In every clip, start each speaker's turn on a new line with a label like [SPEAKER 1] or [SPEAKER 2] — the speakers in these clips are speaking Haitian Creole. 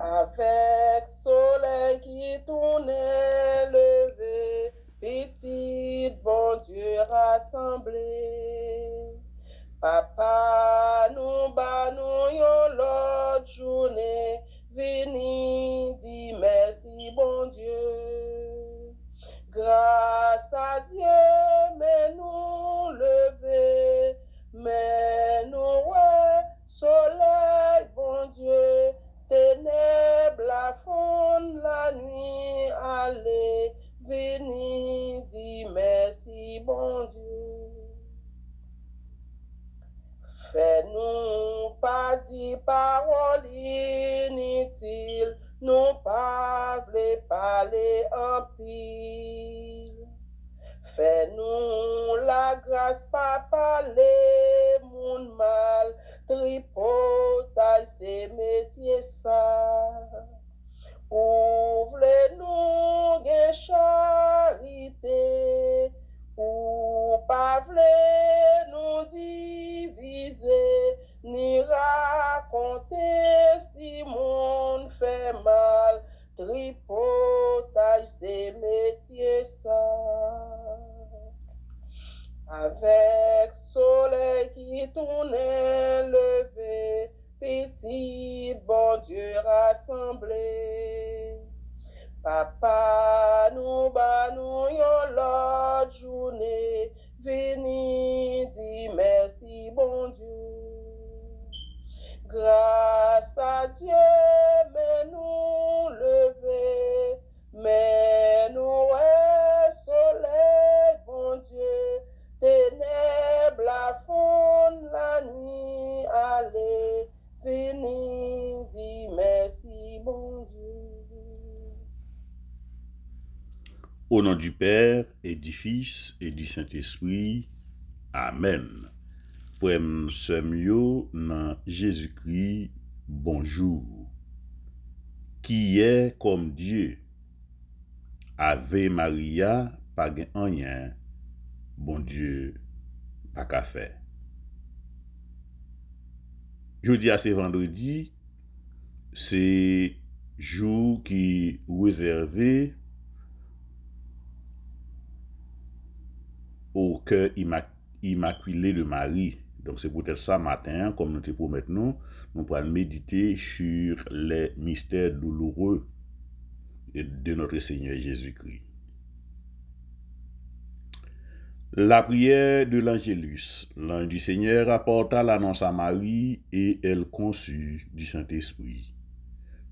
[SPEAKER 1] Avec soleil qui tournait levé, petit bon Dieu rassemblé. Papa nous bat nous l'autre journée, vini dit merci bon Dieu. Grâce à Dieu, mais nous lever, mais nous ouais, soleil bon Dieu. Feneb la fonde la ni ale, veni di mersi bon di. Fè nou pa di parol inisil, nou pa vle pale api. Fè nou la grase pa pale moun mal, Tripotay se metye sa. Ou vle nou gen charite, Ou pa vle nou divize, Ni rakonte si moun fè mal, tripotage ses métiers Avec avec soleil qui tourne levé, petit bon Dieu rassemblé, Papa nous ba la journée. la journée, venez, merci, bon Dieu. Grâce à Dieu, mais nous lever, mais nous est soleil, mon Dieu, ténèbres la fond, la nuit, allez, fini, dis merci, mon Dieu.
[SPEAKER 2] Au nom du Père et du Fils et du Saint-Esprit, Amen. Fwèm sèm yo nan Jésus-Kri, bonjou. Ki yè kom Diyo, avè Maria pa gen anjen, bon Diyo, pa ka fè. Jou di a se vendredi, se jou ki wèzèrve ou kè imakwile de Mari. Donc c'est peut-être ça matin, comme nous te maintenant, nous pourrons méditer sur les mystères douloureux de notre Seigneur Jésus-Christ. La prière de l'Angélus. L'ange du Seigneur apporta l'annonce à Marie et elle conçut du Saint-Esprit.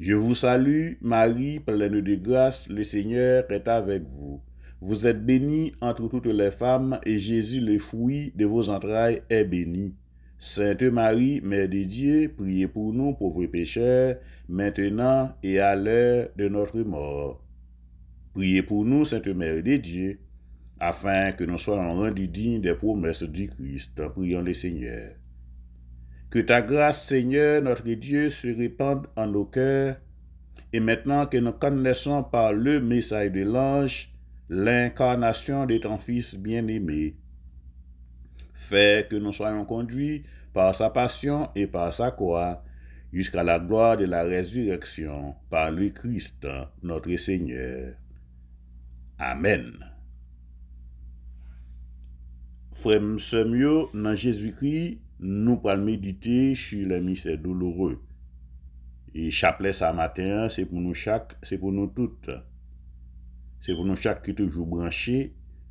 [SPEAKER 2] Je vous salue, Marie, pleine de grâce, le Seigneur est avec vous. Vous êtes bénie entre toutes les femmes, et Jésus, le fruit de vos entrailles, est béni. Sainte Marie, Mère de Dieu, priez pour nous pauvres pécheurs, maintenant et à l'heure de notre mort. Priez pour nous, Sainte Mère de Dieu, afin que nous soyons rendus dignes des promesses du Christ. Prions le Seigneur. Que ta grâce, Seigneur, notre Dieu, se répande en nos cœurs, et maintenant que nous connaissons par le message de l'ange l'incarnation de ton Fils bien-aimé, fais que nous soyons conduits par sa passion et par sa croix, jusqu'à la gloire de la résurrection par le Christ, notre Seigneur. Amen. dans Jésus-Christ, Nou pal medite, chou la misè douloure. E chaple sa maten, se pou nou chak, se pou nou tout. Se pou nou chak ki toujou branche,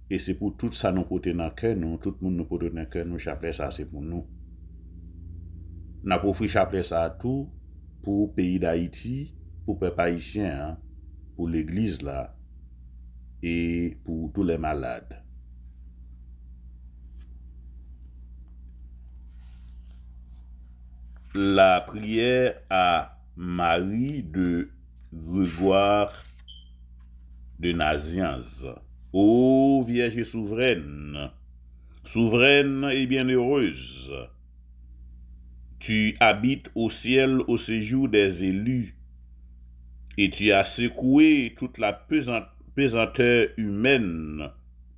[SPEAKER 2] e se pou tout sa nou pote nan ken nou, tout moun nou pote nan ken nou chaple sa, se pou nou. Na pou fwi chaple sa a tou, pou peyi da Iti, pou pey paisyen, pou l'eglise la, e pou tout le malade. la prière à Marie de revoir de Nazianz. Ô Vierge souveraine, souveraine et bienheureuse, tu habites au ciel au séjour des élus, et tu as secoué toute la pesanteur humaine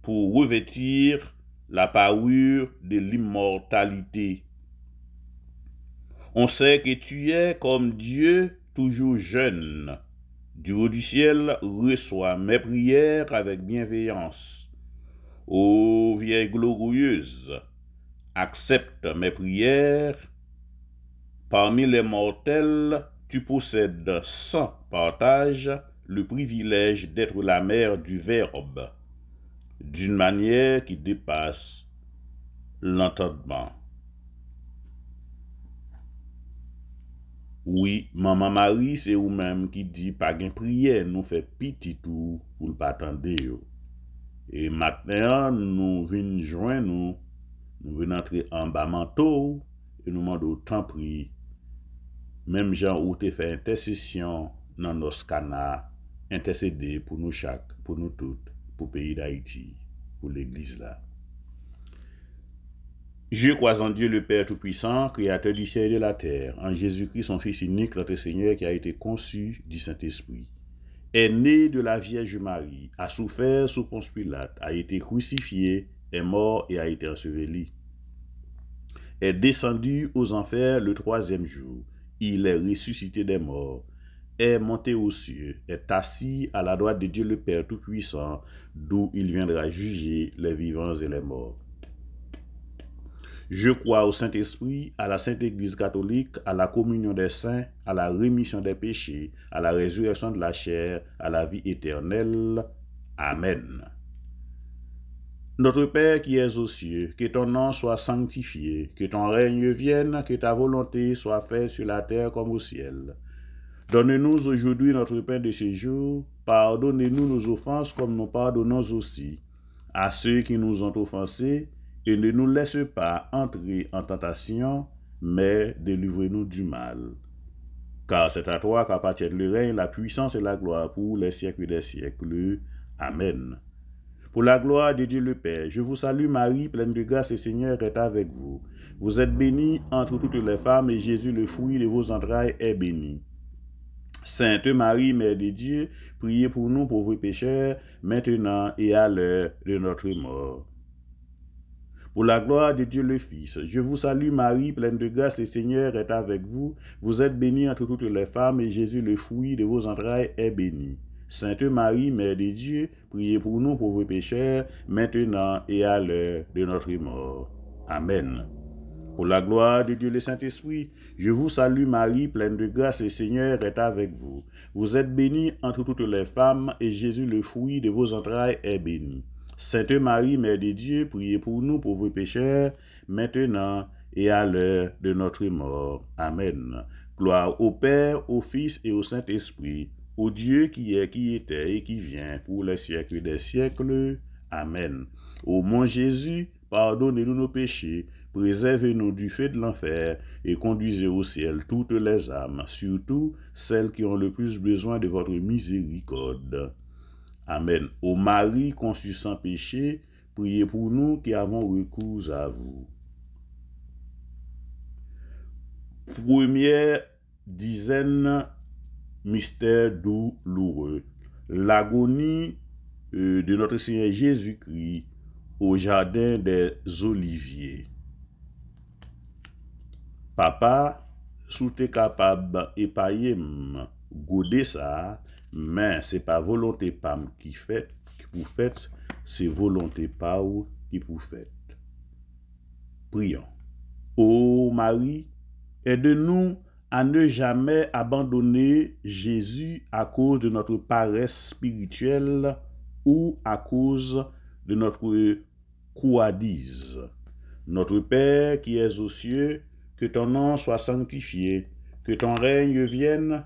[SPEAKER 2] pour revêtir la parure de l'immortalité. On sait que tu es comme Dieu, toujours jeune. Du haut du ciel, reçois mes prières avec bienveillance. Ô vieille glorieuse, accepte mes prières. Parmi les mortels, tu possèdes sans partage le privilège d'être la mère du Verbe, d'une manière qui dépasse l'entendement. Oui, maman mari se ou menm ki di pa gen priye nou fe piti tou pou l patande yo. E maten an nou vin jwen nou, nou vin antre an ba manto ou, e nou mando tan pri, menm jan ou te fe intersesyon nan nos kana intersede pou nou chak, pou nou tout, pou peyi da iti, pou l eglise la. Je crois en Dieu le Père Tout-Puissant, Créateur du ciel et de la terre, en Jésus-Christ, son Fils unique, notre Seigneur, qui a été conçu du Saint-Esprit, est né de la Vierge Marie, a souffert sous Ponce Pilate, a été crucifié, est mort et a été enseveli. Est descendu aux enfers le troisième jour. Il est ressuscité des morts, est monté aux cieux, est assis à la droite de Dieu le Père Tout-Puissant, d'où il viendra juger les vivants et les morts. Je crois au Saint-Esprit, à la Sainte Église catholique, à la communion des saints, à la rémission des péchés, à la résurrection de la chair, à la vie éternelle. Amen. Notre Père qui es aux cieux, que ton nom soit sanctifié, que ton règne vienne, que ta volonté soit faite sur la terre comme au ciel. Donne-nous aujourd'hui notre pain de ce jour. Pardonne-nous nos offenses comme nous pardonnons aussi à ceux qui nous ont offensés et ne nous laisse pas entrer en tentation, mais délivre-nous du mal. Car c'est à toi qu'appartient le règne, la puissance et la gloire pour les siècles des siècles. Amen. Pour la gloire de Dieu le Père, je vous salue Marie, pleine de grâce, le Seigneur est avec vous. Vous êtes bénie entre toutes les femmes, et Jésus, le fruit de vos entrailles, est béni. Sainte Marie, Mère de Dieu, priez pour nous pauvres pécheurs, maintenant et à l'heure de notre mort. Pour la gloire de Dieu le Fils, je vous salue Marie, pleine de grâce, le Seigneur est avec vous. Vous êtes bénie entre toutes les femmes, et Jésus, le fruit de vos entrailles, est béni. Sainte Marie, Mère de Dieu, priez pour nous pauvres pécheurs, maintenant et à l'heure de notre mort. Amen. Pour la gloire de Dieu le Saint-Esprit, je vous salue Marie, pleine de grâce, le Seigneur est avec vous. Vous êtes bénie entre toutes les femmes, et Jésus, le fruit de vos entrailles, est béni. Sainte Marie, Mère de Dieu, priez pour nous pauvres pécheurs, maintenant et à l'heure de notre mort. Amen. Gloire au Père, au Fils et au Saint-Esprit, au Dieu qui est, qui était et qui vient pour les siècles des siècles. Amen. Au mon Jésus, pardonnez-nous nos péchés, préservez-nous du feu de l'enfer et conduisez au ciel toutes les âmes, surtout celles qui ont le plus besoin de votre miséricorde. Amen. Ô Marie conçue sans péché, priez pour nous qui avons recours à vous. Première dizaine, mystère douloureux. L'agonie euh, de notre Seigneur Jésus-Christ au jardin des oliviers. Papa, capable capable et epayem gode ça ce n'est pas volonté pam qui fait qui vous volonté pas qui vous faites. Prions. Ô Marie, aide-nous à ne jamais abandonner Jésus à cause de notre paresse spirituelle ou à cause de notre couadise. Notre Père qui es aux cieux, que ton nom soit sanctifié, que ton règne vienne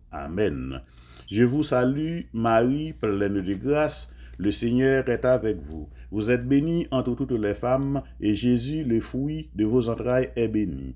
[SPEAKER 2] Amen. Je vous salue, Marie, pleine de grâce. Le Seigneur est avec vous. Vous êtes bénie entre toutes les femmes, et Jésus, le fruit de vos entrailles, est béni.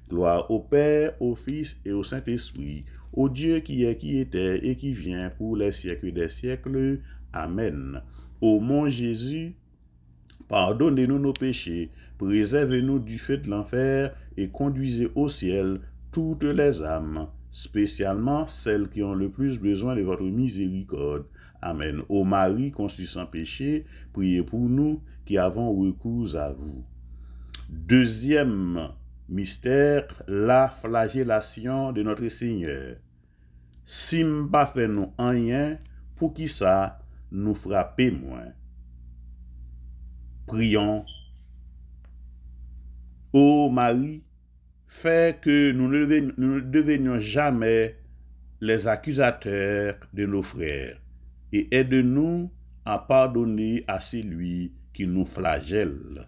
[SPEAKER 2] Gloire au Père, au Fils et au Saint-Esprit, au Dieu qui est, qui était et qui vient pour les siècles des siècles. Amen. Ô mon Jésus, pardonnez-nous nos péchés, préservez-nous du feu de l'enfer et conduisez au ciel toutes les âmes, spécialement celles qui ont le plus besoin de votre miséricorde. Amen. Ô Marie conçue sans péché, priez pour nous qui avons recours à vous. Deuxième Mystère, la flagellation de notre Seigneur. Si m'a fait nous rien, pour qui ça nous frapper moins. Prions. Ô Marie, fais que nous ne devenions jamais les accusateurs de nos frères et aide-nous à pardonner à celui qui nous flagelle.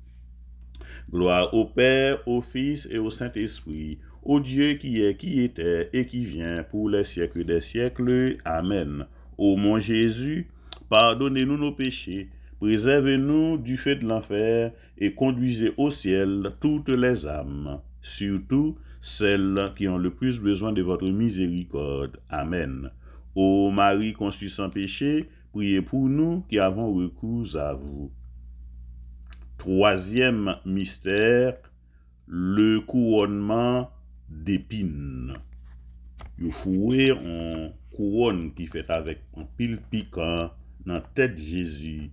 [SPEAKER 2] Gloire au Père, au Fils et au Saint-Esprit, au Dieu qui est, qui était et qui vient pour les siècles des siècles. Amen. Ô mon Jésus, pardonnez-nous nos péchés, préservez-nous du feu de l'enfer et conduisez au ciel toutes les âmes, surtout celles qui ont le plus besoin de votre miséricorde. Amen. Ô Marie conçue sans péché, priez pour nous qui avons recours à vous. Troasyem mister, le kouronman depine. Yo fwwe an kouron ki fet avek an pilpika nan tèt Jésus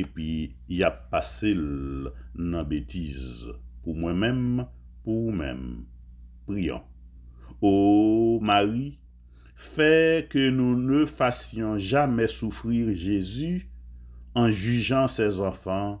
[SPEAKER 2] epi ya pase l nan betiz pou mwen menm pou mwen menm. Priyon. O, Marie, fè ke nou ne fasyon jamè soufrir Jésus an jujan ses anfan.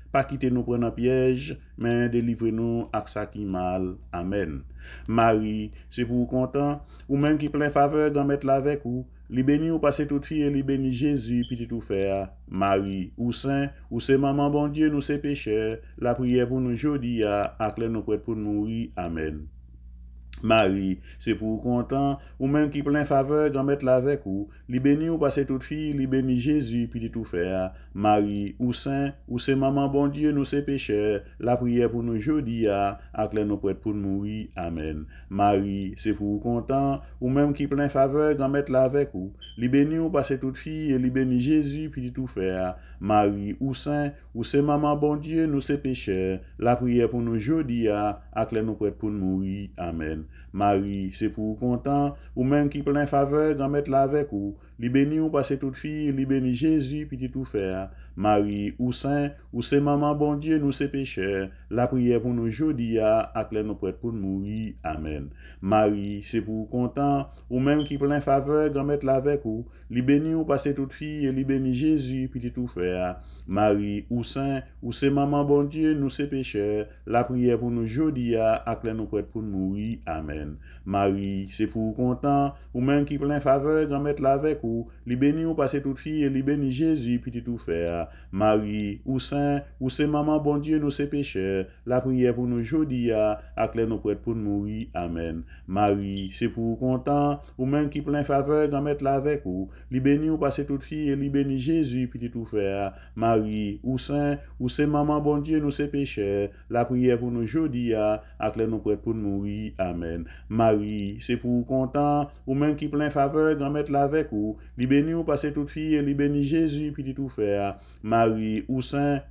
[SPEAKER 2] pa kite nou prena pyej, men delivre nou ak sa ki mal. Amen. Mari, se pou ou kontan, ou men ki plen faveg an met la vek ou, li beni ou pase tout fi, e li beni Jezu piti tou fer. Mari, ou sen, ou se maman bon Dieu nou se peche, la priye pou nou jodi ya, ak le nou pret pou nou ri. Amen. Mari, se pou kontan, ou menm ki plen faveg an met la vek ou, li beni ou pase tout fi, li beni Jezu, piti tout fea. Mari, ou sen, ou se maman bon Dieu nou se peche, la priye pou nou jodi ya, ah, aklen nou pwet pou nou yi, amen. Mari, se pou kontan, ou menm ki plen faveg an met la vek ou, li beni ou pase tout fi, li beni Jezu, piti tout fea. Mari ou sen, ou se mama bon die nou se peche, la priye pou nou jodi ya, akle nou pre pou nou yi. Amen. Marie, se pou kon tan, ou men ki plen fave, gamet la vek ou, li beni ou pase tout fi, li beni Jezu, pitit ou fe. Marie, ou san, ou se maman bondye nou se peche, la priye pou nou jodiya, akle nou pwet pou nous y, amen. Marie, se pou kon tan, ou men ki plen fave, gamet la vek ou, li beni ou pase tout fi, li beni Jezu, pitit ou fe. Marie, ou san, ou se maman bondye nou se peche, la priye pou nou jodiya, akle nou pwet pou nous y, amen. Mari, sepou kontan, ou menk ki plen faveur gammet lavek ou li bene ou pase tout fi, li bene Jezu piti tou feyje Mari, ou se maman bondye nou se peche, la priye pou nou jodi, a akler nou pwede pou nou i amen Mari, sepou kontan, ou menk ki plen faveur gammet lavek ou li bene ou pase tout fi, li bene Jezu piti tou feyje Mari, ou se maman bondye nou se peche, la priye pou nou jodi, a akler nou pwede pou nou i amen Mari, se pou kontan, ou men ki plen fave, gamet la vek ou, li beni ou pase tout fi, li beni Jezu, piti tou fer. Mari, ou sen,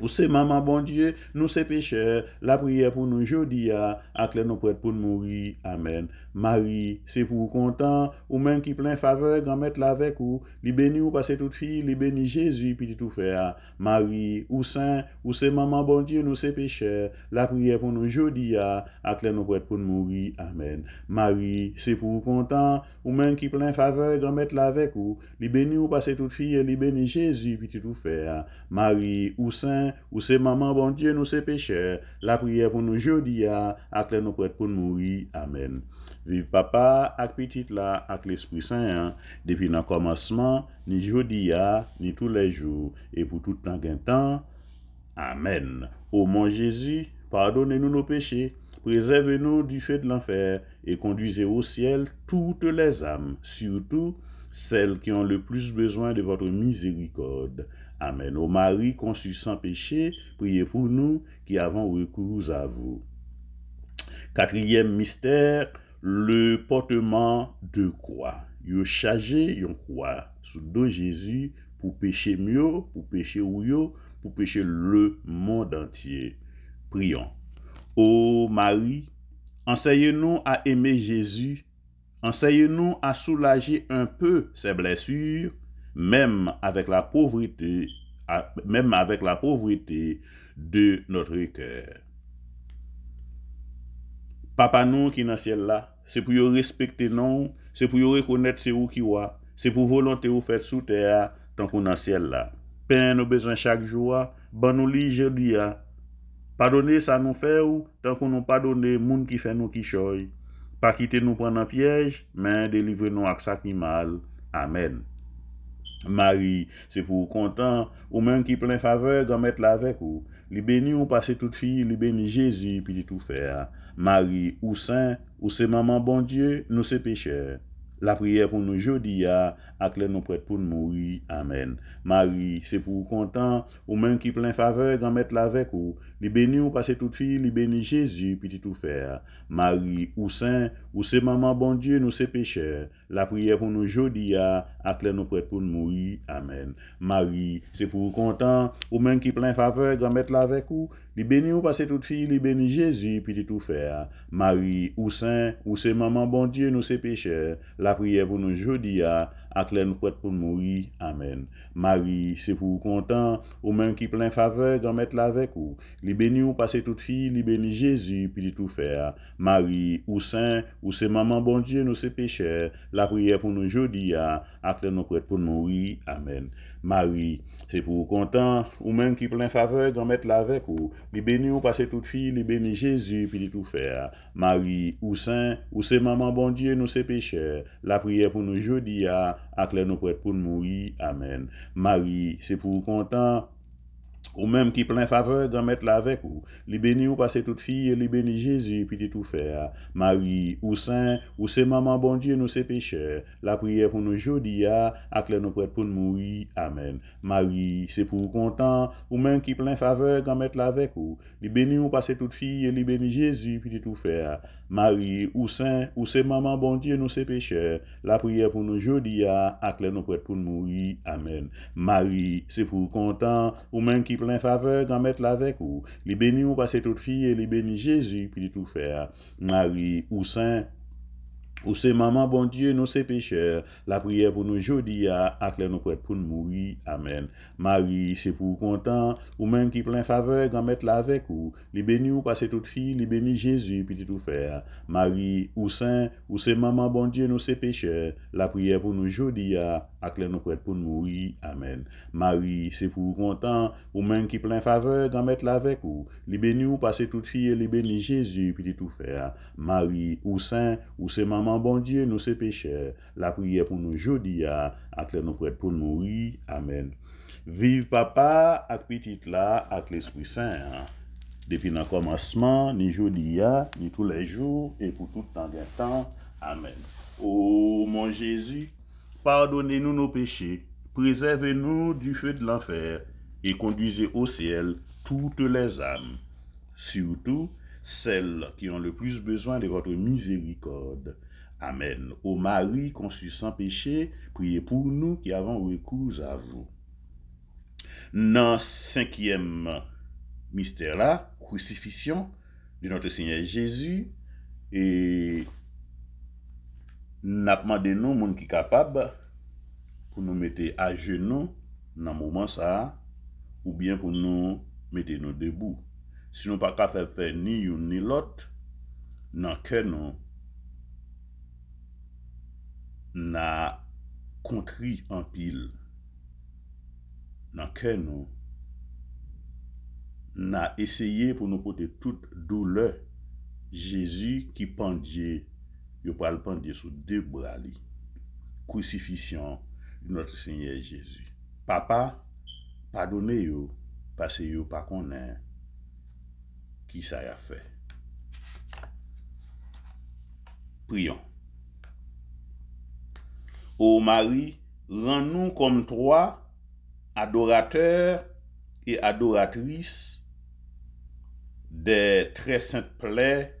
[SPEAKER 2] ou se mama bon Dieu, nou se peche, la priye pou nou jodia, akle nou pret pou nou ri. Amen. Mari, Seg pour l'Ukontan ou mèm ki plè n faveur gèmète la vèk ou, li bèni ou patse tout fi, li bèni Jésus, pi te tou fè, Mari ou san, ou se mèm an bon dieu nou se pe che, la priè pou nou je di ya, aoutèn nou pet pou môri, Amen. Mari, Seg pour l'Ukontan ou mèm ki plè n faveur gèmète la vèk ou, li bèni ou patse tout fi, li bèni Jésus, pi te tou fè, Mari ou san, ou se mèm an bon dieu nou se pe che, la priè pou nou je di ya, aoutèn nou pet pou môri, Amen. Vive papa ak pitit la ak l'Esprit Saint, hein. depuis nan commencement, ni jodi ni tous les jours, et pour tout temps gen temps. Amen. Ô mon Jésus, pardonnez-nous nos péchés, préservez-nous du feu de l'enfer, et conduisez au ciel toutes les âmes, surtout celles qui ont le plus besoin de votre miséricorde. Amen. Ô Marie conçue sans péché, priez pour nous qui avons recours à vous. Quatrième mystère, le portement de quoi vous chargé vous quoi sous dos Jésus pour pécher mieux, pour pécher ou pour pécher le monde entier. Prions. Ô Marie, enseignez nous à aimer Jésus. enseignez nous à soulager un peu ses blessures, même avec la pauvreté, même avec la pauvreté de notre cœur. Papa nous qui dans ciel là, Se pou yo respekte nan ou, se pou yo rekonnet se ou ki ou a Se pou volante ou fet sou te a, tan kon nan siel la Pen nou bezan chak jou a, ban nou li jodi a Padone sa nou fe ou, tan kon nou padone moun ki fe nou ki choy Pa kite nou pan nan pyej, men delivre nou ak sa ki mal Amen Mari, se pou ou kontan, ou men ki plen fave, gamet la vek ou Li beni ou pase tout fi, li beni Jezu, pi di tou fe a Mari, ou sè, ou sè maman bon die, nou sè pechè. La priè pou nou jodi ya, ak lè nou prèt pou nou moui. Amen. Mari, sè pou ou kontan, ou men ki plen faveg, anmèt la vek ou. li beni ou pase tout fi, li beni Jezu, piti tou fer. Mari ou sen, ou se maman bon Dieu nou se peche, la priye pou nou jodi a, akler nou prete pou nou moui. Amen. Mari, se pou kontan, ou men ki plen fave, gamet la vek ou, li beni ou pase tout fi, li beni Jezu, piti tou fer. Mari ou sen, ou se maman bon Dieu nou se peche, la priye pou nou jodi a, ak lè nou kouèt pou nou yi, amèn. Mari, se pou ou kontan, ou men ki plen favek, anmèt la vek ou. Li beni ou pase tout fi, li beni Jezu, pi li tou fè. Mari, ou sen, ou se maman bon Dieu nou se peche, la priè pou nou jodi ya, ak lè nou kouèt pou nou yi, amèn. Mari, se pou kontan, ou men ki plen faveg an met lavek ou, li beni ou pase tout fi, li beni Jezu pi li tou fer. Mari, ou sen, ou se maman bon Dieu nou se peche, la priye pou nou jodi a, akle nou pret pou nou moui. Amen. Mari, se pou kontan, ou men ki plen faveg an met lavek ou, li beni ou pase tout fi, li beni Jezu pi li tou fer. Ou menm ki plen faveur, gamet la vek ou, li beni ou pase tout fi, li beni Jezu, piti tou fe a. Mari, ou sen, ou se maman bon Dieu nou se peche, la priye pou nou jodi a, ah, akle nou prete pou nou moui, amen. Mari, se pou ou kontan, ou menm ki plen faveur, gamet la vek ou, li beni ou pase tout fi, li beni Jezu, piti tou fe a. Marie, ou sè, ou sè maman bon die nou sè peche, la priè pou nou jodi a, ak lè nou pwèd pou nou yi, amen. Marie, sè pou kontan, ou men ki plen faveur, dan mèt la vek ou, li beni ou pa sè tout fi, li beni Jezu, pi di tout fè a. Marie, ou sè. Ou se maman bon die nou se peche, la priye pou nou jodi a, akler nou prete pou nou mouri, amen. Mari, se pou kontan, ou men ki plen fave, gamet la vek ou, li beni ou pa se tout fi, li beni Jezu, piti tout fer. Mari, ou sen, ou se maman bon die nou se peche, la priye pou nou jodi a, akler nou prete pou nou mouri, amen. ak lè nou kwèd pou nou yi, amèn. Mari, se pou ou kontan, ou men ki plen faveur, dan mèt l'avek ou, libe ni ou pase tout fie, libe ni Jezu, piti tou fè, Mari, ou sè, ou se maman bon Dieu, nou se peche, la priè pou nou jodi ya, ak lè nou kwèd pou nou yi, amèn. Viv papa, ak piti tla, ak l'Espri sè, depi nan komanseman, ni jodi ya, ni tou lè jò, e pou tout an gè tan, amèn. Ou, mon Jezu, Pardonnez-nous nos péchés, préservez-nous du feu de l'enfer, et conduisez au ciel toutes les âmes, surtout celles qui ont le plus besoin de votre miséricorde. Amen. Ô Marie conçue sans péché, priez pour nous qui avons recours à vous. Dans cinquième mystère la crucifixion de notre Seigneur Jésus, et Napman de nou moun ki kapab pou nou mette aje nou nan mouman sa ou byen pou nou mette nou debou. Sinon pa ka fe fe ni yon ni lot nan kè nou. Na kontri an pil nan kè nou. Na esye pou nou pote tout doule jèzu ki pandye. yo pral pandye sou debra li, kousifisyon di notre Seigneur Jezu. Papa, padone yo, pase yo pa konen ki sa ya fe. Priyon. O Mari, ran nou kom troa adorateur e adoratris de tre sènt plè de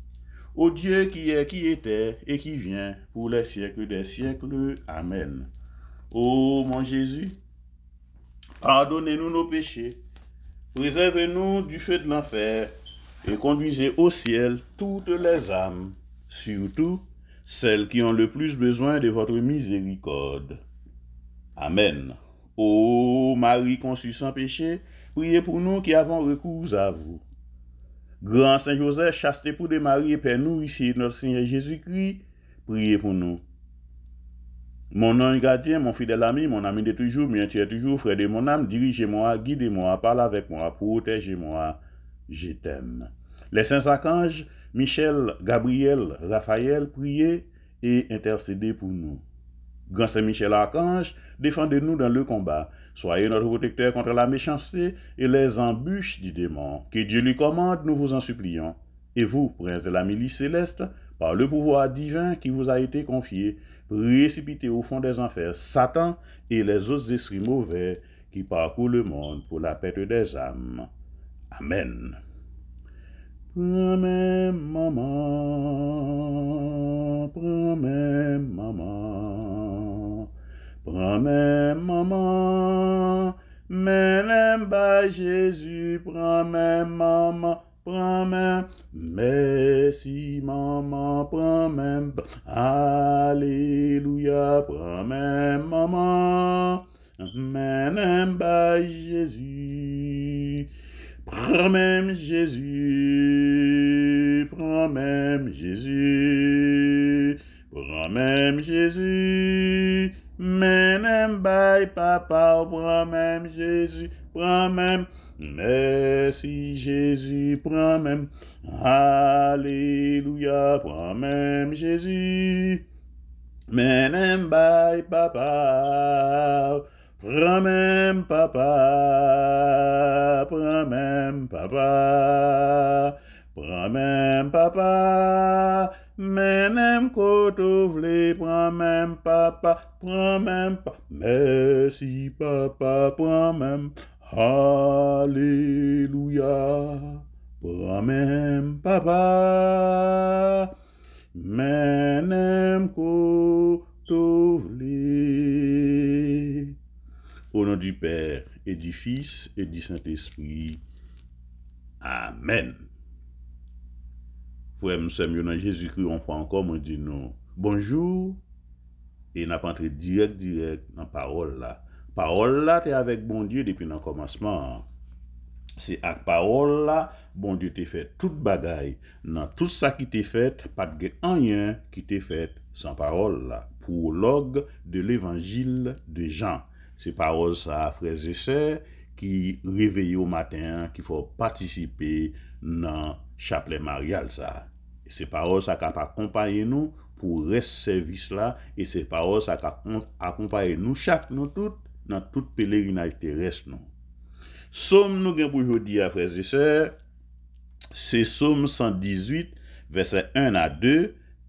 [SPEAKER 2] Ô Dieu qui est, qui était et qui vient pour les siècles des siècles. Amen. Ô mon Jésus, pardonnez-nous nos péchés, préservez-nous du feu de l'enfer et conduisez au ciel toutes les âmes, surtout celles qui ont le plus besoin de votre miséricorde. Amen. Ô Marie conçue sans péché, priez pour nous qui avons recours à vous. Grand Saint-Joseph, chaste pour mariés, Père nous, ici, notre Seigneur Jésus-Christ, priez pour nous. Mon ange gardien, mon fidèle ami, mon ami de toujours, bien tu toujours, frère de mon âme, dirigez-moi, guidez-moi, parle avec moi, protégez-moi, je t'aime. Les saints archanges, Michel, Gabriel, Raphaël, priez et intercédez pour nous. Grand Saint-Michel Archange, défendez-nous dans le combat. Soyez notre protecteur contre la méchanceté et les embûches du démon. Que Dieu lui commande, nous vous en supplions. Et vous, prince de la milice céleste, par le pouvoir divin qui vous a été confié, précipitez au fond des enfers Satan et les autres esprits mauvais qui parcourent le monde pour la perte des âmes. Amen. Promets maman, promets maman, promets maman, mais moi Jésus, promets maman, promets, merci si maman, promets, alléluia, promets maman, mais moi Jésus. Prends même Jésus, prends même Jésus, prends même Jésus, même bye papa, prends même Jésus, prends même, merci Jésus, prends même, Alléluia, prends même Jésus, même bye papa. Prends-même papa, prends-même papa, prends-même papa, Menem koto les prends men papa, prends men papa, Merci, papa, prends même, Alléluia, prends même papa, menem koto vle. O nan di Père, e di Fils, e di Saint-Esprit. Amen. Fouèm semyonan Jésus-Christ, on fwa ankom, on di nou. Bonjour, e nan pantre direk direk nan parol la. Parol la te avek bon Dieu depi nan komansman. Se ak parol la, bon Dieu te fet tout bagay. Nan tout sa ki te fet, pat ge anyen ki te fet san parol la. Pou log de l'Evangile de Jean. Se paroz sa a freze se, ki reveye ou maten, ki fo patisipe nan chaple marial sa. Se paroz sa ka pa kompanyen nou pou res servis la, e se paroz sa ka kompanyen nou chak nou tout nan tout pelerinaj teres nou. Somme nou gen pou jodi a freze se, se somme 118, vese 1 a 2,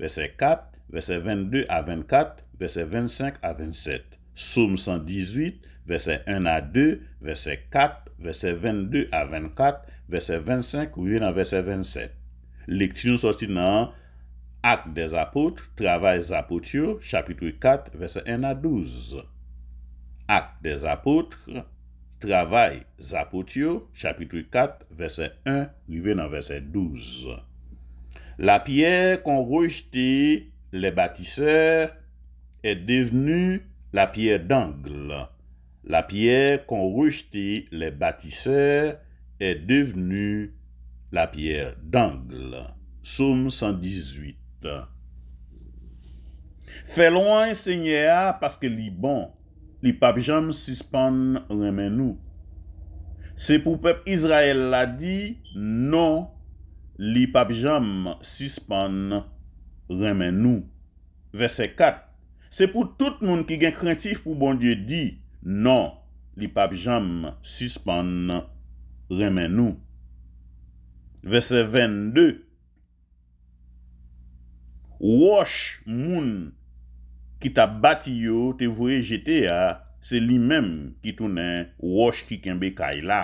[SPEAKER 2] vese 4, vese 22 a 24, vese 25 a 27. Somme 118, verset 1 a 2, verset 4, verset 22 a 24, verset 25, ouye nan verset 27. Lektion soti nan Ak des Apotre, Travail Zapotio, chapitou 4, verset 1 a 12. Ak des Apotre, Travail Zapotio, chapitou 4, verset 1, ouye nan verset 12. La pierre kon rojte le batiseur e devenu La pierre d'angle, la pierre kon rejte le batiseur, e devenu la pierre d'angle. Somme 118 Fèlouan se nye a, paske li bon, li pap jam sispan remen nou. Se pou pep Israel la di, non, li pap jam sispan remen nou. Verset 4 Se pou tout moun ki gen krentif pou bon die di, non, li pap jam suspon remen nou. Vese 22 Wosh moun ki ta bati yo te vwe jete ya, se li menm ki tounen wosh ki kenbe kay la.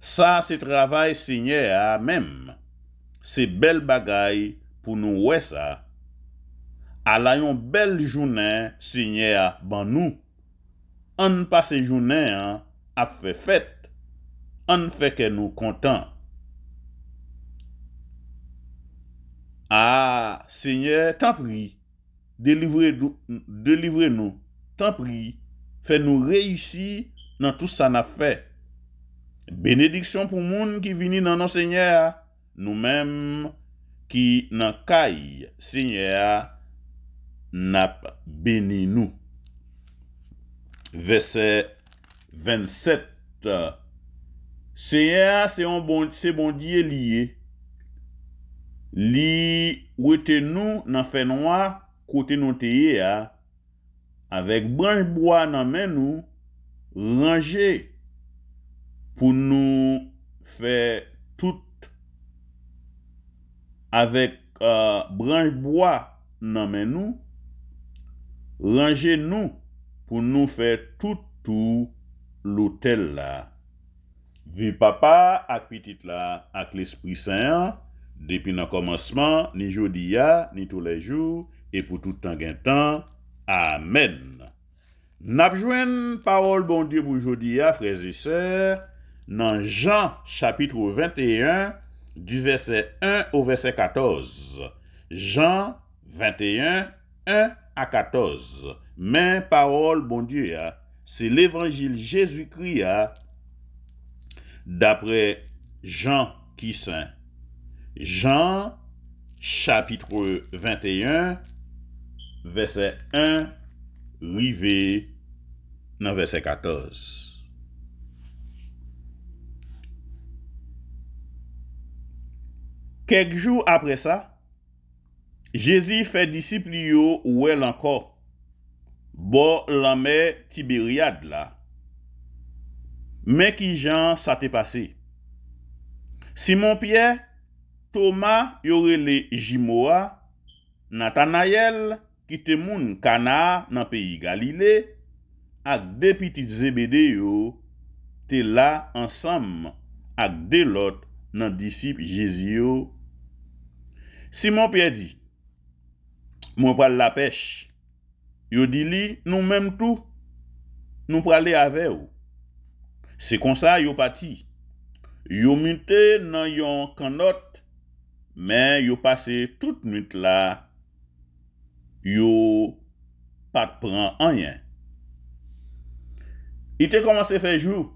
[SPEAKER 2] Sa se travay se nye ya menm. Se bel bagay pou nou wese ya, A la yon bel jounen, se nye a ban nou. An pa se jounen an, ap fe fet. An fe ke nou kontan. A, se nye, tan pri. Delivre nou, tan pri. Fe nou reysi nan tout sa na fe. Benediksyon pou moun ki vini nan nou se nye a. Nou menm ki nan kaye se nye a. nap beni nou. Vese 27 Seye a, se yon se bondye liye. Li wete nou nan fe nou a kote nou teye a avek branj boya nan men nou ranje pou nou fe tout avek euh, branj boya nan men nou Range nou pou nou fè toutou l'otel la. Vi papa akpitit la ak l'Esprit Saint, depi nan komanseman, ni jodi ya, ni tou lejou, e pou toutan gen tan, amen. Napjwen, parol bon dieb ou jodi ya, frèzi sè, nan jan chapitrou 21, du vesey 1 ou vesey 14. Jan 21, 1-2. 14. Mais parole, bon Dieu, hein, c'est l'évangile Jésus-Christ hein, d'après Jean qui saint. Jean chapitre 21 verset 1 rivé dans verset 14. Quelques jours après ça, Jezi fè disipli yo wè lankò, bo lame Tiberiad la. Mè ki jan sa te pase. Simon piè, Toma yorele jimoa, Natanayel, ki te moun kanar nan peyi Galile, ak de pitit zebede yo, te la ansam, ak de lot nan disipli Jezi yo. Simon piè di, Mwen pral la pech, yo di li nou menm tou, nou pral li ave ou. Se konsa yo pati, yo minte nan yon kanot, men yo pase tout nwit la, yo pat pran anyen. Ite koman se fejou,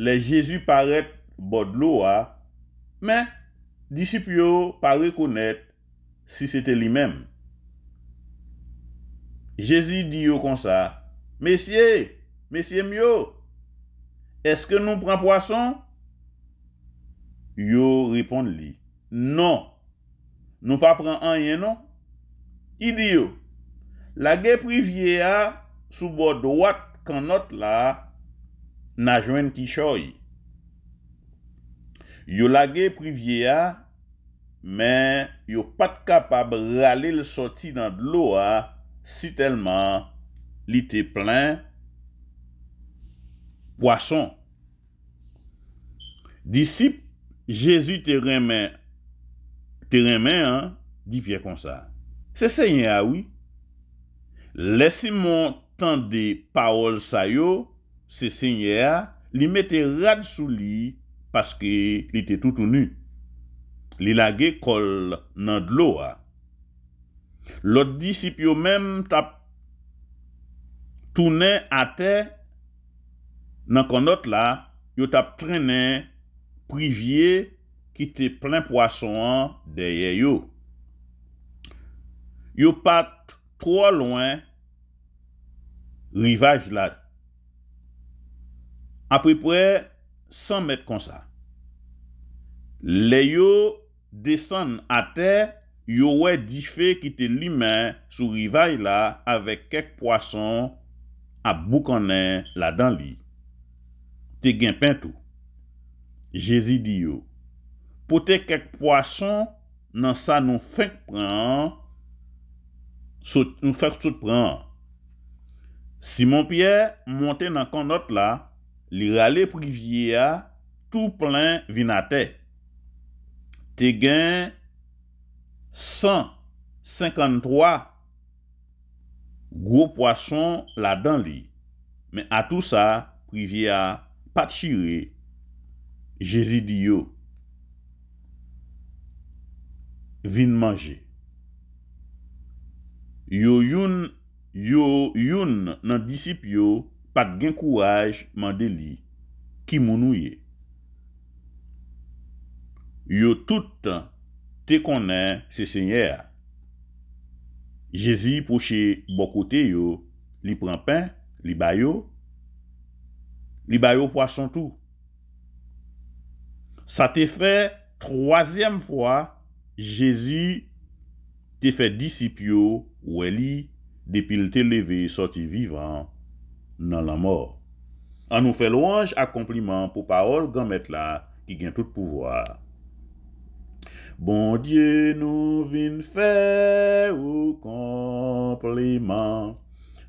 [SPEAKER 2] le Jezu paret bod lo a, men disip yo pa rekonet si se te li menm. Jezi di yo konsa, Mesye, mesye myo, eske nou pran poason? Yo ripon li, Non, nou pa pran anye non? Ki di yo? La ge privye a, soubo do wat kan not la, na jwen ki choy. Yo la ge privye a, men yo pat kapab rale le soti dan dlo a, Si telman li te plen poason. Disip, jesu te remen, te remen, di fye kon sa. Se senye a wii. Lesi moun tan de paol sayo, se senye a, li mette rad sou li paske li te toutou nu. Li lage kol nan dlo a. Lot disip yo men tap tounen ate nan konot la, yo tap trenen privye ki te plen poason derye yo. Yo pat tro loen rivaj la. Apre pre 100 met kon sa. Le yo desen ate Yo wè di fè ki te li mè sou rivaï la avèk kek poason ap bou konè la dan li. Te gen pèntou. Jezi di yo. Po te kek poason nan sa nou fèk prè an nou fèk sot prè an. Si moun piè monte nan konot la li rè le privye ya tou plè vinate. Te gen pek 153 gros poason la dan li. Men a tout sa, privi a patire jezi di yo. Vin manje. Yo yon nan disip yo pat gen kouaj man de li. Ki moun ou ye. Yo toutan te konnen se senyer. Jezi pouche bokote yo, li pran pen, li bayo, li bayo po a son tou. Sa te fe troasyem fwa, Jezi te fe disipyo, oueli, depil te leve, soti vivan nan la mor. An nou fe louange ak kompliment pou paol gammet la, ki gen tout pouvoar. Bon Dieu nous vin faire ou compliment.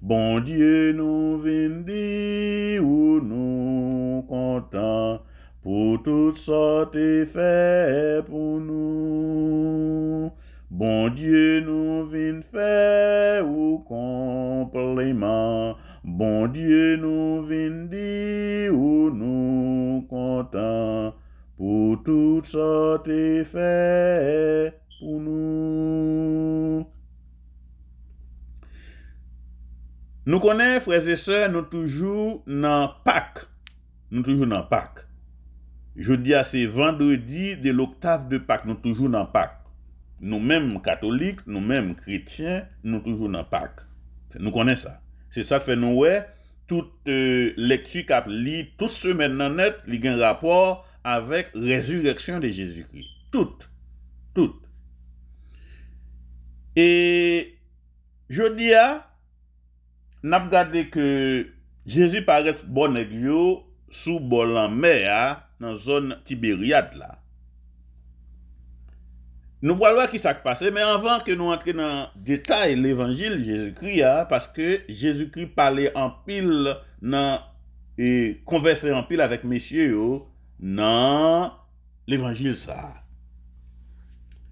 [SPEAKER 2] Bon Dieu nous vin dire ou nous content pour toutes sortes et fait pour nous. Bon Dieu nous vient faire ou compliment. Bon Dieu nous vin dire ou nous content Tout sa te fe pou nou Nou konen freze se nou toujou nan pak Nou toujou nan pak Jodi a se vendredi de l'oktaf de pak Nou toujou nan pak Nou menm katolik, nou menm kritien Nou toujou nan pak Nou konen sa Se sa te fe nou we Tout lektu kap li Tout semen nan net li gen rapor avèk rezureksyon de Jésus-Christ. Tout. Tout. Et, jodi a, nap gade ke Jésus parek bonèk yo sou bolan mè a, nan zon Tiberiade la. Nou boalwa ki sak pase, mè avan ke nou antre nan detay l'Evangil Jésus-Christ a, paske Jésus-Christ pale anpil nan e konvesse anpil avèk mesye yo, nan l'Evangil sa.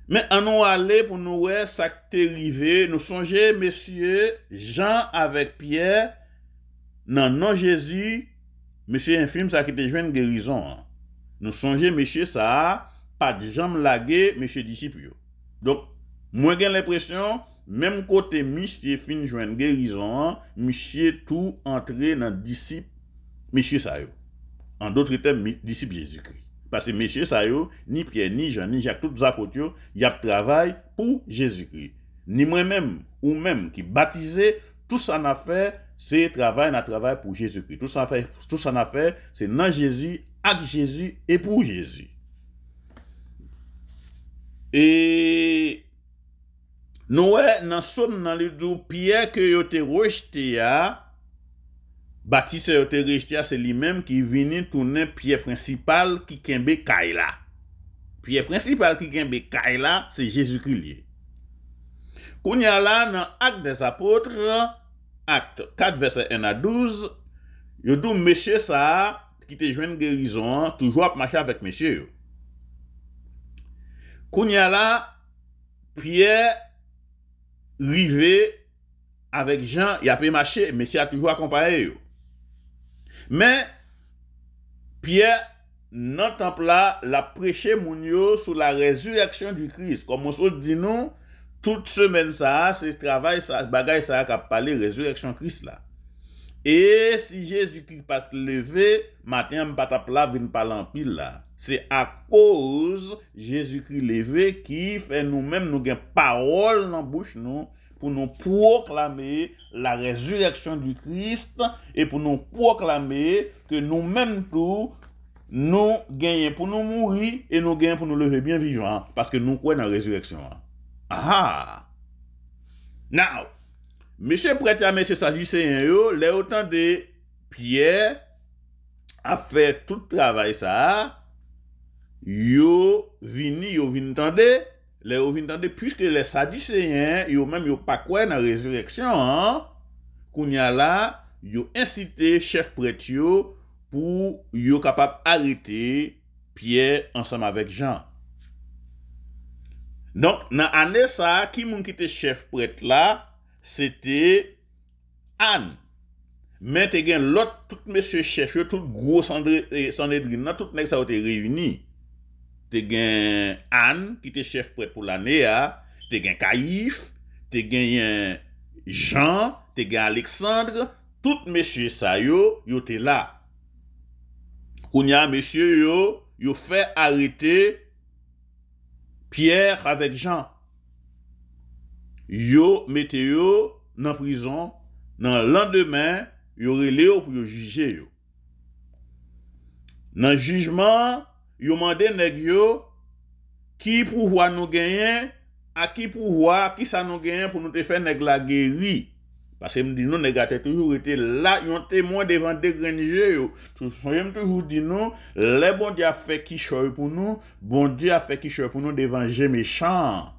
[SPEAKER 2] Men anon wale pou nou wè sa kte rive, nou sonje, mesye, jan avèk piè, nan nan jèzi, mesye enfim sa kite jwen gèrizon an. Nou sonje, mesye sa, pa di jan m lagè, mesye disip yo. Donk, mwen gen lè presyon, menm kote misye fin jwen gèrizon an, mesye tou antre nan disip, mesye sa yo. an do tre tem disip Jezikri. Pase mesye sa yo, ni pre, ni jan, ni jak tout zapot yo, yap travay pou Jezikri. Ni mwen men ou men ki batize, tout sa na fe, se travay na travay pou Jezikri. Tout sa na fe, se nan Jezikri, ak Jezikri, e pou Jezikri. E nouwe nan son nan li do piye ke yo te rojte ya, Baptiste Euteristia se li menm ki vini tounen pye principal ki kenbe Kaila. Pye principal ki kenbe Kaila se Jezoukili. Kouni ala nan akte des apotre, akte 4 verset 1 a 12, yo dou meshe sa ki te jwen gerizon, toujwa ap mache avet meshe yo. Kouni ala, pye vive avet jan, yape mache, meshe a toujwa akompaye yo. Men, piye nan tanpla la preche moun yo sou la rezureksyon di kris. Koman so di nou, tout semen sa, se bagay sa akap pale rezureksyon kris la. E si Jezoukri pat leve, maten pat apla vin palan pil la. Se akouz Jezoukri leve ki fè nou men nou gen parol nan bouch nou. pou nou proklame la rezureksyon du krist, et pou nou proklame que nou menm tou, nou genyen pou nou mouri, et nou genyen pou nou leve bien vivant, paske nou kwen nan rezureksyon. Aha! Now, mese prete a mese sajise yon yo, le otande, piye a fe tout travay sa, yo vini, yo vini tande, Le rovin dande, pwiske le sadist seyen, yo mèm yo pa kway nan rezüreksyon, kounya la, yo ensite chef pret yo pou yo kapap arite Pierre ansam avèk Jean. Donk nan anè sa, ki moun kite chef pret la, sete Anne. Mè te gen lot, tout mèche chef yo, tout gros Sanedrin nan, tout mèche sa wote reyuni. te gen Anne ki te chef prè pou l'année a, te gen Caïf, te gen Jean, te gen Alexandre, tout mesye sa yo, yo te la. Kounia mesye yo, yo fè arité Pierre avèk Jean. Yo mette yo nan prison, nan landemè, yo rele yo pou yo juje yo. Nan jujman, Yo mande neg yo, ki pou wwa nou genyen, a ki pou wwa, a ki sa nou genyen pou nou te fè neg la geri. Pase m di nou neg a te toujou rete la, yon te mwen devan degrenje yo. Sou yon m toujou di nou, le bon di a fè ki choy pou nou, bon di a fè ki choy pou nou devan jè mechan.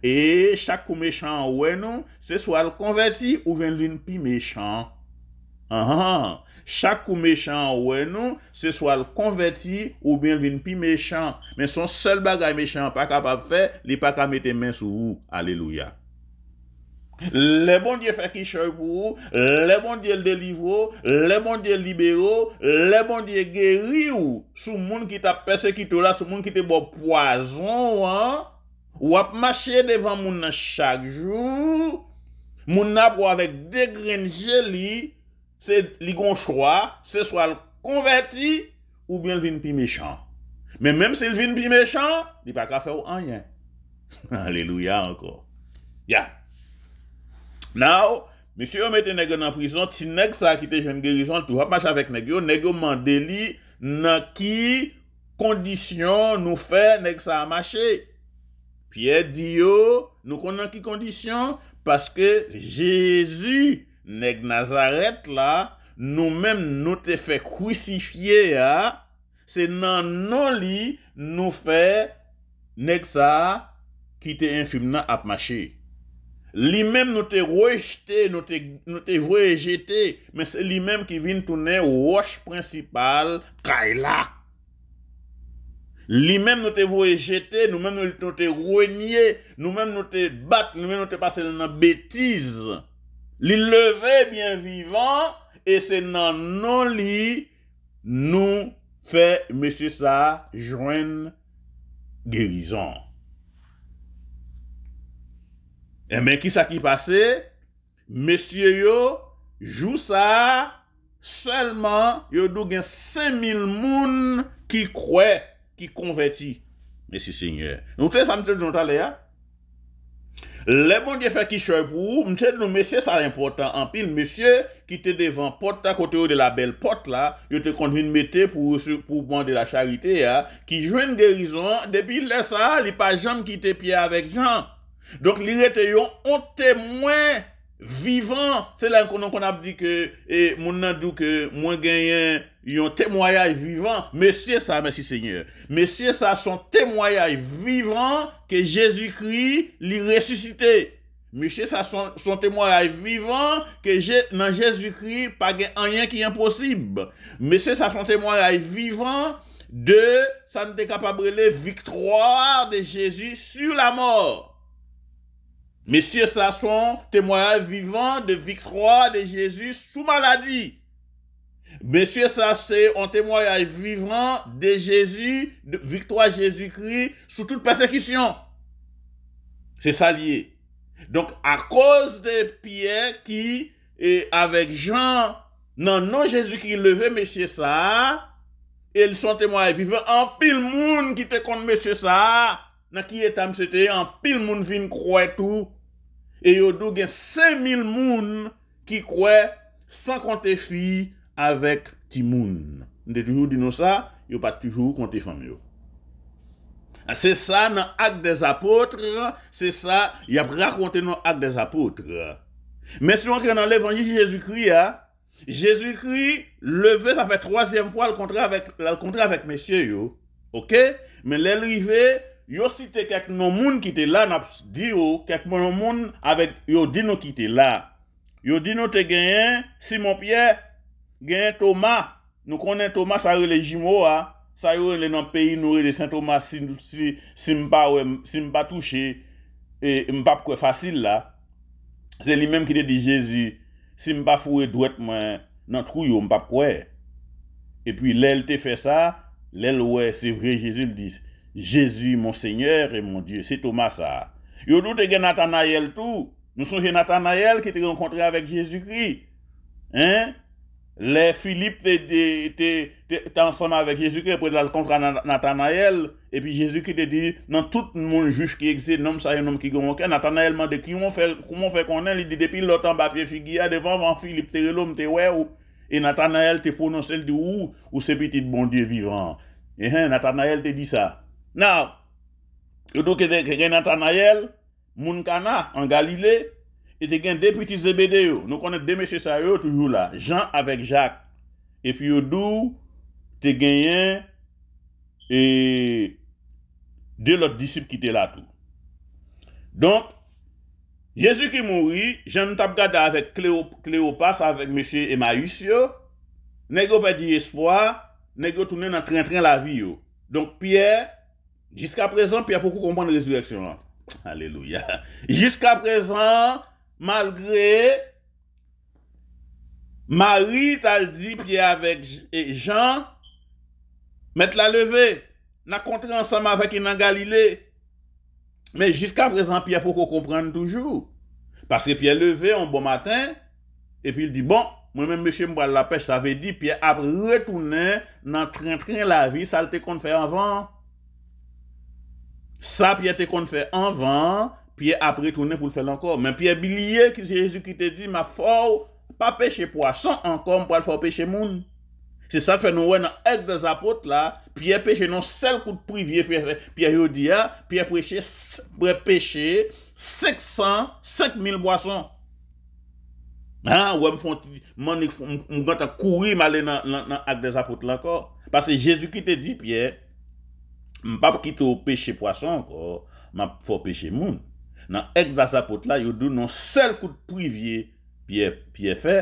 [SPEAKER 2] E chakou mechan wè nou, se swa l konversi ou ven lin pi mechan. Chak kou mechan wè nou Se swal konverti Ou belvin pi mechan Men son sel bagay mechan pa ka pa fe Li pa ka mette men sou ou Aleluya Le bon diye fakishoy pou ou Le bon diye delivro Le bon diye libero Le bon diye geri ou Sou moun ki ta persekito la Sou moun ki te bo poazon ou an Ou ap mache devan moun nan chak jou Moun nan pou avek de gren jeli Se li gon chwa, se swa l konverti, ou bien l vin pi mechan. Men menm se l vin pi mechan, li pa ka fe ou anyen. Aleluya anko. Ya. Now, misyo yo mette negyo nan prizon, ti neg sa akite jen gerison, tou hap mach avek negyo, negyo mandeli nan ki kondisyon nou fe neg sa amache. Piye diyo, nou kon nan ki kondisyon, paske jesu. Nèk Nazaret la, nou mèm nou te fè kouisifiye ya, se nan nou li nou fè, nèk sa, ki te infim nan apmache. Li mèm nou te rejte, nou te vwejete, men se li mèm ki vin toune wosh prinsipal, kaila. Li mèm nou te vwejete, nou mèm nou te rejne, nou mèm nou te bat, nou mèm nou te pase nan betize. li leve bien vivant, e se nan non li, nou fe M. Saha jwen gerizan. Emen, eh ki sa ki pase? M. yo, jou Saha, selman yo dou gen se mil moun ki kwe, ki konveti, M. S. Nou te samte jontale ya? Le bonje fèk ki choy pou, msèd nou mèsyè sa impotant, an pil mèsyè ki te devan pot, ta kote yo de la bel pot la, yo te konvi mète pou bandi la charite ya, ki jwen derizon, depi lè sa, li pa janm ki te piya avèk janm. Donk li rete yo ontè mwen vivan, se la konon konap di ke, e, moun nan dou ke mwen genyen... un témoignage vivant. Messieurs, ça, merci Seigneur. Messieurs, ça, sont témoignage vivant que Jésus-Christ l'a ressuscité. Monsieur ça, sont témoignages témoignage vivant que dans Jésus-Christ, pas rien qui est impossible. Monsieur ça, sont témoignage vivant de, ça ne victoire de Jésus sur la mort. Messieurs, ça sont témoignage vivant de victoire de Jésus sous maladie. Mesye sa se ontemoye a vivan de jesu, de victwa jesu kri, sou tout persekisyon. Se sa liye. Donk a koz de piye ki, e avek jan nan nan jesu kri leve mesye sa, el son temoye vivan an pil moun ki te konde mesye sa, na ki etam se te an pil moun vin kroe tou, e yo dou gen se mil moun ki kroe, san konte fi, avèk ti moun. Nde toujou di nou sa, yo pa toujou konti fèm yo. Se sa nan ak de zapotre, se sa, yap rakonte nan ak de zapotre. Mè si wakè nan levanyi jésus-kri ya, jésus-kri, leve sa fè troasyèm fò al kontre avèk, al kontre avèk mè syè yo. Ok? Mè lèl rive, yo si te kèk nou moun ki te la, naps di yo, kèk nou moun avèk yo di nou ki te la. Yo di nou te genyen, si moun piè, gagne Thomas, nous connaissons Thomas, ça les jumeaux, hein. Ça y est, dans le pays, nous, les Saint Thomas, si, si, si, si, touché, et, pas quoi facile, là. C'est lui-même qui te dit Jésus, si m'pa foué moi dans le trou, e, m'pa quoi. Et puis, l'aile te fait ça, l'aile, ouais, c'est vrai, Jésus le dit. Jésus, mon Seigneur et mon Dieu, c'est Thomas, ça. Yo, nous, t'es Nathanaël, tout. Nous sommes Nathanaël qui te rencontré avec Jésus-Christ. Hein? Le Filip te ansan avèk Jezu kè, pou te lal kontra Nathanael, epi Jezu kè te di, nan tout moun juche ki egzè, nan msa yon moun ki gèm okè, Nathanael man de kou moun fè konen, li de depil lotan bapye figiya, devan van Filip te relom bon eh, te wè ou, e Nathanael te ponosel di ou, ou se pitit bon die vivan. E he, Nathanael te di sa. Nou, yo do kè gen Nathanael, moun kana an Galilei, E te gen de piti zebede yo. Nou konen de meshe sa yo toujou la. Jean avek Jacques. E pi yo dou, te genyen, e... de lot disip ki te la tou. Donk, Jezu ki mouri, Jean nou tab gada avek Cleopas, avek meshe Emmaus yo, negyo pe di espoi, negyo tounen nan tren-tren la vi yo. Donk, Pierre, jiska prezant, Pierre pou kou kompon de rezureksyon la. Aleluya. Jiska prezant, malgre mari tal di piye avek jan met la leve nan kontre ansama avek nan galile men jiska prezant piye pou ko komprende toujou paske piye leve an bon matin epi li di bon mwen men mèche mbral la pech sa ve di piye ap re toune nan trin trin la vi sa piye te konfe avan sa piye te konfe avan piye apre tounen pou l fel lankor, men piye biliye ki se Jezu ki te di, ma faw pa peche poason ankon, mwen faw peche moun. Se sa fè nou wè nan ak de zapote la, piye peche non sel kout privye, piye yodi ya, piye peche, peche, sek san, sek mil boason. Ha, wè mwen fwant, mwen nik fwant, mwen gata kouri malè nan ak de zapote lankor. Pase Jezu ki te di piye, mwen pa peche poason ankon, mwen faw peche moun. Nan ek da sa pot la, yo do nan sel kout privye piye fe,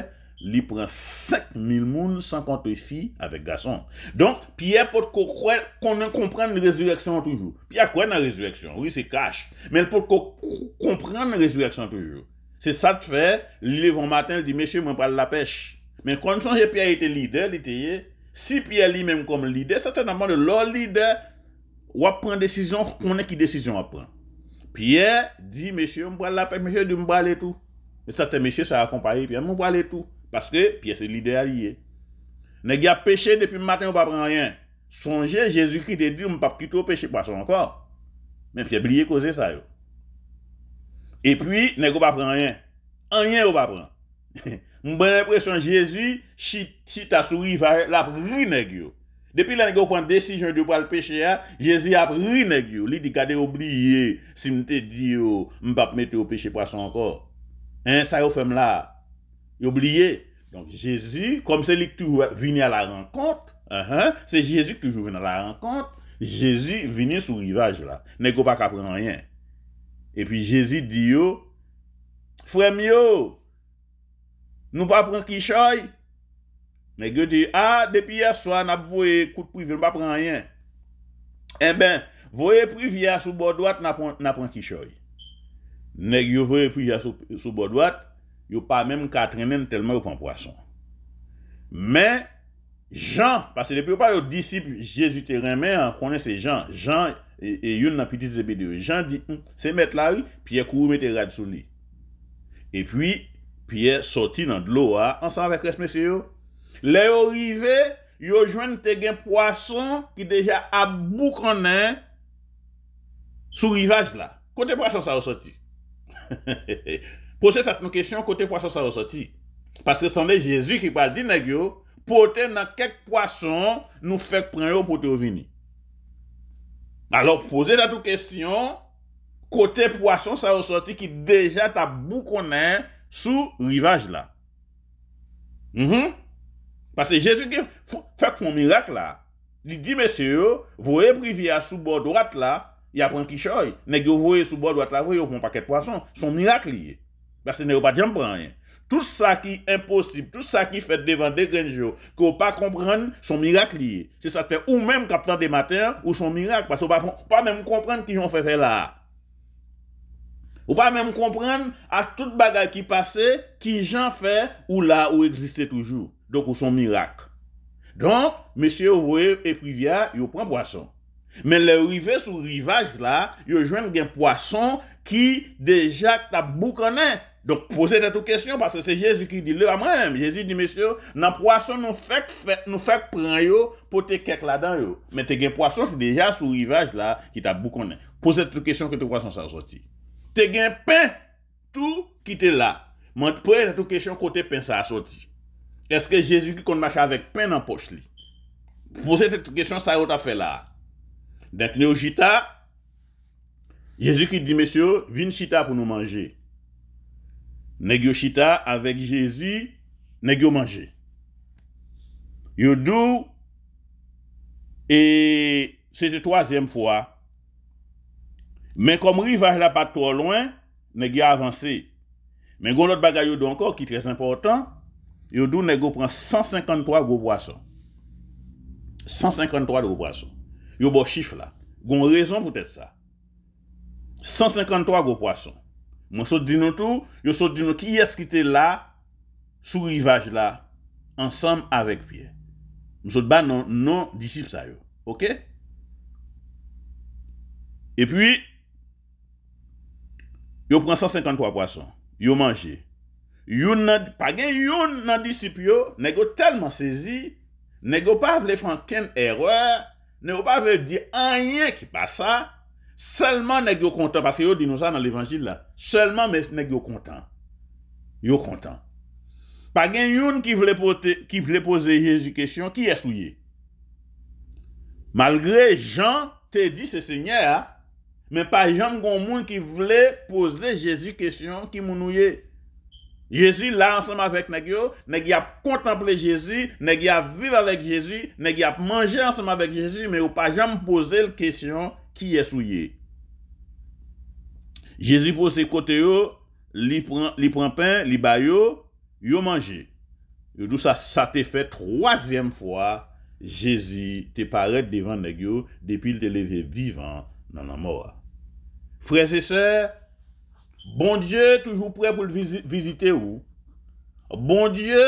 [SPEAKER 2] li pren 5.000 moun, 50 fi avek gason. Don, piye pot ko kwen konnen komprenn ni rezureksyon an toujou. Piye kwen nan rezureksyon, oui se kache, men pot ko komprenn ni rezureksyon an toujou. Se sa te fe, li levon maten, li di, mesye mwen pal la pech. Men kon son je piye ite lider, li te ye, si piye li menm kom lider, sa te nan man de lor lider wap pren desisyon konnen ki desisyon wap pren. Pye di mesye mboal la pek, mesye di mboal etou. E sate mesye sa akompaye, pye mboal etou. Paske, pye se lider a liye. Negi ap peche depi maten ou pa pran enyen. Sonje, jesu ki te di, mpa pkito peche pasan ankor. Men, pye blye koze sa yo. E pwi, negi ou pa pran enyen. Enyen ou pa pran. Mboal enpresyon jesu, si ta souri la pri negi yo. Depi la nèk yo pwant desi jan diyo pa l'peche ya, Jezi ap rinèk yo. Li di kade oubliye si mte diyo m pap mette ou peche pa son ankor. En, sa yo fèm la. Yo oubliye. Donc, Jezi, kom se li ktou vini a la renkont, c'est uh-huh, Jezi ktou vini a la renkont, Jezi vini sou rivaj la. Nèk e yo pa kapren anyen. Epi Jezi diyo, Frem yo, nou pa pran ki choye? Nèk yo di, a, depi ya swa, na boye kout privi, nan pa pran yen. E eh ben, voye privi ya sou bo doat, nan pon kishoy. Nèk yo voye privi ya sou bo doat, yo pa menm katrenen telman yo pon poason. Men, jan, pase depi yo pa yo disip jesu terenmen, an konen se jan, jan, e yon nan piti zebede. Jan di, se met la yon, piye kou mette rad soni. E piye, piye soti nan dlo a, ansan vek resme se yon. Lè yo rive, yo jwen te gen poason ki deja abou konen sou rivaj la. Kote poason sa ou soti. Pose tat nou kesyon kote poason sa ou soti. Paske san de Jezou ki pal di negyo, pote nan kek poason nou fek pren yo pote ou vini. Alo pose tat nou kesyon, kote poason sa ou soti ki deja tabou konen sou rivaj la. Mwen. Mhm. Pase Jezu ki fèk foun mirak la, li di mesye yo, vou e privi a sou bo drat la, ya pran ki choy, nek yo vou e sou bo drat la, vou yo pou mwen paket pwason, son mirak liye. Pase ne yo pa diyem pran yon. Tout sa ki imposib, tout sa ki fèk devan dekren jo, ki yo pa kompran son mirak liye. Se sa te fè ou mèm kapta de mater, ou son mirak, pase yo pa mèm kompran ki yon fè fè la. Ou pa mèm kompran a tout bagay ki pase, ki yon fè ou la ou existè toujou. Donk ou son mirak. Donk, meseyo vwe e privya, yo pren poason. Men le rive sou rivaj la, yo jwen gen poason ki deja ta bou konen. Donk pose te tou kesyon, parce se jezi ki di le a manen. Jezi di meseyo, nan poason nou fek pren yo pou te kek la dan yo. Men te gen poason sou deja sou rivaj la ki ta bou konen. Pose te tou kesyon ki te poason sa a soti. Te gen pen tou ki te la. Men te prene te tou kesyon kote pen sa a soti. Eske Jezu ki kon mach avek pen nan poch li? Pose tete kesyon sa yo ta fe la. Dek ne yo jita, Jezu ki di, Mesyo, vin chita pou nou manje. Negyo chita, avek Jezu, negyo manje. Yo dou, e, se te toazem fwa. Men komri vaje la pat toa loin, negyo avanse. Men gounot bagay yo donko, ki tres important, Yo do ne go pran 153 go pwason 153 go pwason Yo bo chif la Gon rezon pwote sa 153 go pwason Mwen sot di nou tou Yo sot di nou ki eskite la Sou rivaj la Ensam avèk piye Mwen sot ba non disif sa yo Ok E pwi Yo pran 153 pwason Yo manje Pagè yon nan disip yo Nèk yo telman sezi Nèk yo pa vle fan ken erwe Nèk yo pa vle di anye ki pa sa Selman nèk yo kontan Pase yo dinosa nan l'Evangile la Selman mèk nèk yo kontan Yo kontan Pagè yon ki vle pose Jezu kesyon ki esouye Malgre jan Te di se senye a Mè pa jan gomoun ki vle Pose Jezu kesyon ki mounouye Jezi la ansama vek nagyo, negi ap kontemple Jezi, negi ap viv avek Jezi, negi ap manje ansama vek Jezi, me ou pa jam pose l kesyon ki yesou ye. Jezi pose kote yo, li pren pen, li bay yo, yo manje. Yo dou sa te fe troasyem fwa, Jezi te paret devan nagyo, depil te leve vivan nan an mowa. Frese se, Bondye toujou pre pou l vizite ou? Bondye,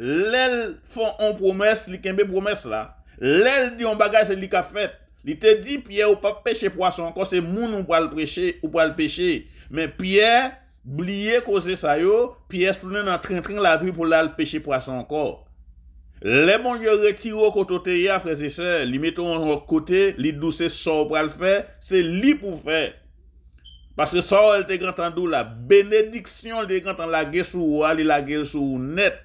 [SPEAKER 2] lèl fon an promes li kembe promes la. Lèl di an bagaj se li ka fet. Li te di piye ou pa peche prason anko se moun ou pa l peche ou pa l peche. Men piye, blye kose sayo, piye slounen an trin trin la vi pou la l peche prason anko. Lèl bondye retiro koto te ya freze se. Li meto an kote, li douse so ou pa l fe, se li pou fe. Pase sa ou el te grantandou la benediksyon, el te grantandou la gel sou ou al, li la gel sou ou net.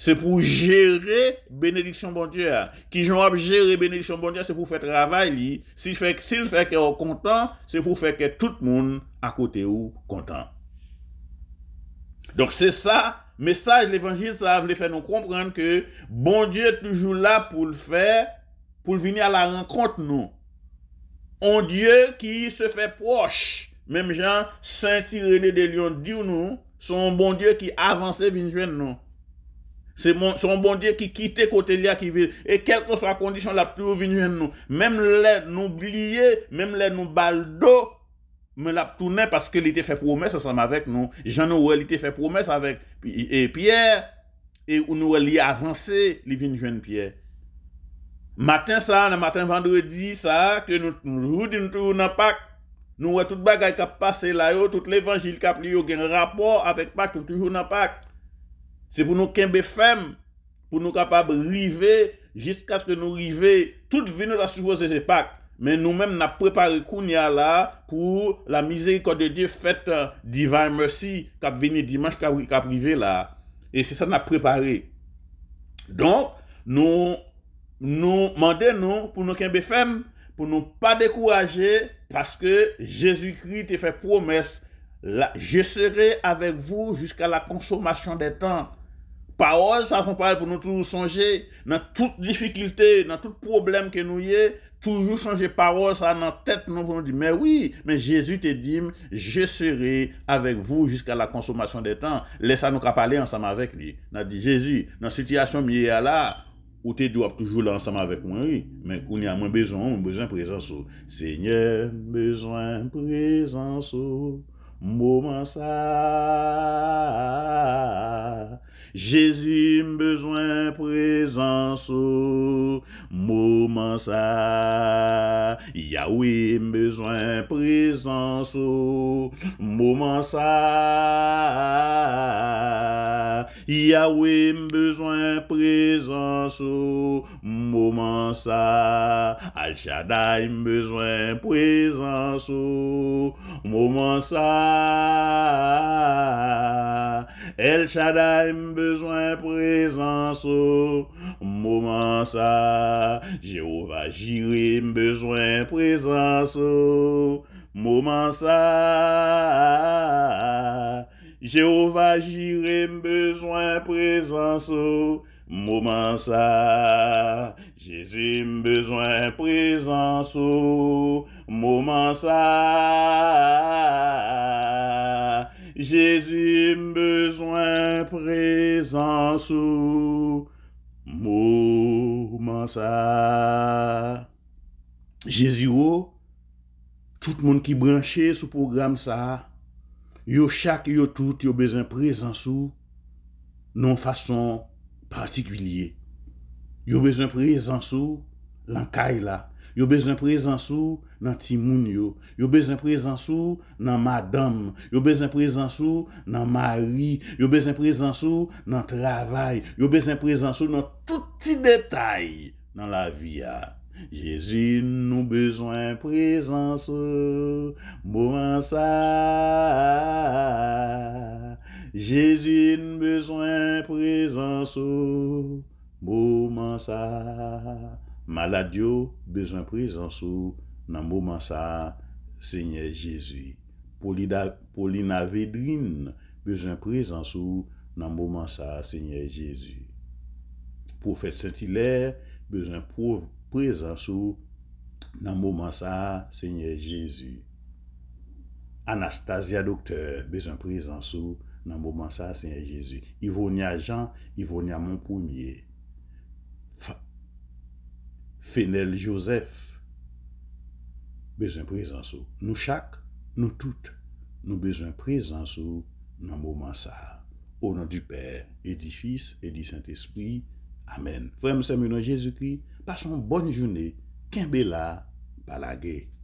[SPEAKER 2] Se pou jere benediksyon bon Diyar. Ki jen wap jere benediksyon bon Diyar, se pou fè travay li. Se il fè kè ou kontan, se pou fè kè tout moun akote ou kontan. Donk se sa, mesaj l'Evangile sa vle fè nou komprende ke bon Diyar toujou la pou l'fè, pou l'vini a la renkont nou. On diye ki se fe proche. Mem jan, Saint-Syrène de Lyon diyo nou, son bon diye ki avanse vinjwen nou. Son bon diye ki kite kote liya ki vil. E kelko sa kondisyon lap tou vinjwen nou. Mem le nou blye, mem le nou baldo, men lap toune paske li te fe promese sam avek nou. Jan nou wè li te fe promese avek. E pierre, e ou nou wè li avanse li vinjwen pierre. Maten sa, na maten vandredi sa, ke nou joudi nou toujou nan pak, nou wè tout bagay kap pase la yo, tout l'evangil kap li yo gen rapor avèk pak toujou nan pak. Se pou nou kenbe fem, pou nou kapab rive, jiskas ke nou rive, tout vene la soujou se se pak, men nou men na prepare koun ya la pou la mizeri kote de Diyo fèt euh, divan mersi kap vene dimanj kap rive la. E se sa nan prepare. Donk, nou... nou mande nou pou nou kenbe fem, pou nou pa dekouraje, paske Jezoukri te fe promes, la, je sere avek vou jiska la konsormasyon de tan. Parol sa pou nou toujou sonje, nan tout dificilte, nan tout problem ke nou ye, toujou sonje parol sa nan tet nou, pou nou di, me wii, men Jezou te dim, je sere avek vou jiska la konsormasyon de tan. Lesa nou ka pale ansam avek li, nan di Jezou, nan sityasyon miye ala, Ou te diwap toujou lansama vek mwen ri Men kouni a mwen bezon, mwen bezon prezansou Senye, bezon prezansou moment ça Jésus besoin présence oh. moment ça. Yahweh besoin présence. Oh. moment ça. Yahweh besoin présence. Oh. moment ça Al Shaddai besoin présence moment ça El Shaddai, besoin présence au moment ça, Jéhovah Jireh, besoin présence au moment ça, Jéhovah Jireh, besoin présence au moment ça. Mouman sa, jesu mbezwen prezans ou, mouman sa, jesu mbezwen prezans ou, mouman sa. Jezi ou, tout moun ki branche sou program sa, yo chak yo tout yo bezen prezans ou, non fason. Yow bezwen prezansou lan kay la, yow bezwen prezansou nan timoun yo, yow bezwen prezansou nan madam, yow bezwen prezansou nan mari, yow bezwen prezansou nan travay, yow bezwen prezansou nan touti detay nan la viya. Yezi nou bezwen prezansou, bon, mou ansa... Jésu n bezwen prezansou mouman sa. Malad yo bezwen prezansou nan mouman sa, Seigne Jésu. Poli na vedrin bezwen prezansou nan mouman sa, Seigne Jésu. Profet Saint-Hilaire bezwen prezansou nan mouman sa, Seigne Jésu. Anastasia Dokter bezwen prezansou nanmouman sa, Seigne Jésu. nan mouman sa, Seigne Jésus. I vouni a jan, i vouni a moun pounye. Fenel Joseph, bezoun prezansou. Nou chak, nou tout, nou bezoun prezansou nan mouman sa. O nan di Père, e di Fils, e di Saint-Esprit. Amen. Fremse mounan Jésus-Christ, pason bonne jouné, kèmbe la, balage.